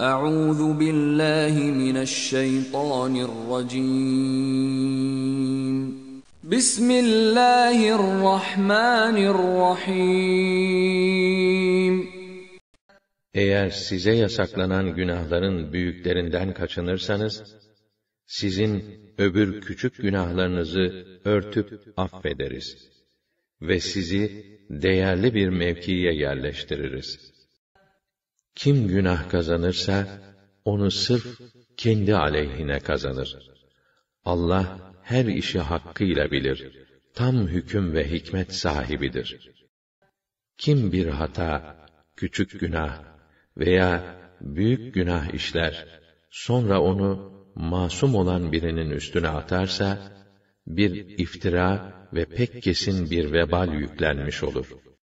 Euzu billahi mineşşeytanirracim. Bismillahirrahmanirrahim. Eğer size yasaklanan günahların büyüklerinden kaçınırsanız, sizin öbür küçük günahlarınızı örtüp affederiz ve sizi değerli bir mevkiye yerleştiririz.'' Kim günah kazanırsa, onu sırf kendi aleyhine kazanır. Allah, her işi hakkıyla bilir. Tam hüküm ve hikmet sahibidir. Kim bir hata, küçük günah veya büyük günah işler, sonra onu masum olan birinin üstüne atarsa, bir iftira ve pek kesin bir vebal yüklenmiş olur.''